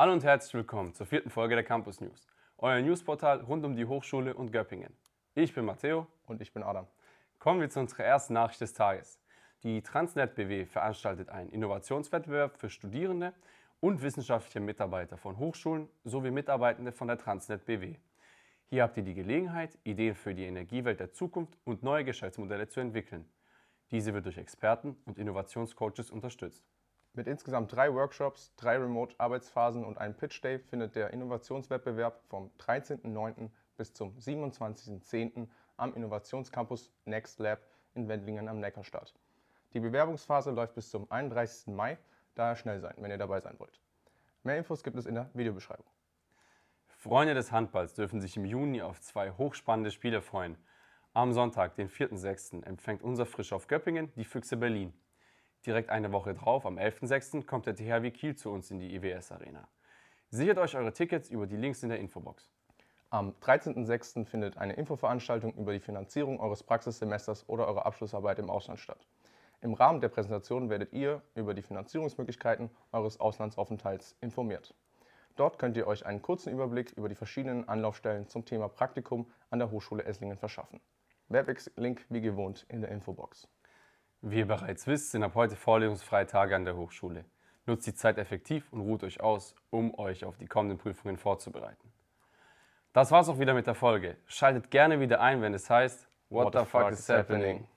Hallo und herzlich willkommen zur vierten Folge der Campus News, euer Newsportal rund um die Hochschule und Göppingen. Ich bin Matteo. Und ich bin Adam. Kommen wir zu unserer ersten Nachricht des Tages. Die Transnet BW veranstaltet einen Innovationswettbewerb für Studierende und wissenschaftliche Mitarbeiter von Hochschulen sowie Mitarbeitende von der Transnet BW. Hier habt ihr die Gelegenheit, Ideen für die Energiewelt der Zukunft und neue Geschäftsmodelle zu entwickeln. Diese wird durch Experten und Innovationscoaches unterstützt. Mit insgesamt drei Workshops, drei Remote-Arbeitsphasen und einem Pitch-Day findet der Innovationswettbewerb vom 13.09. bis zum 27.10. am Innovationscampus Next Lab in Wendlingen am Neckar statt. Die Bewerbungsphase läuft bis zum 31. Mai, daher schnell sein, wenn ihr dabei sein wollt. Mehr Infos gibt es in der Videobeschreibung. Freunde des Handballs dürfen sich im Juni auf zwei hochspannende Spiele freuen. Am Sonntag, den 4.6., empfängt unser Frisch auf Göppingen die Füchse Berlin. Direkt eine Woche drauf, am 11.06., kommt der THW Kiel zu uns in die IWS e Arena. Sichert euch eure Tickets über die Links in der Infobox. Am 13.06. findet eine Infoveranstaltung über die Finanzierung eures Praxissemesters oder eurer Abschlussarbeit im Ausland statt. Im Rahmen der Präsentation werdet ihr über die Finanzierungsmöglichkeiten eures Auslandsaufenthalts informiert. Dort könnt ihr euch einen kurzen Überblick über die verschiedenen Anlaufstellen zum Thema Praktikum an der Hochschule Esslingen verschaffen. Webex-Link wie gewohnt in der Infobox. Wie ihr bereits wisst, sind ab heute vorlesungsfreie Tage an der Hochschule. Nutzt die Zeit effektiv und ruht euch aus, um euch auf die kommenden Prüfungen vorzubereiten. Das war's auch wieder mit der Folge. Schaltet gerne wieder ein, wenn es heißt What, What the fuck, fuck is happening?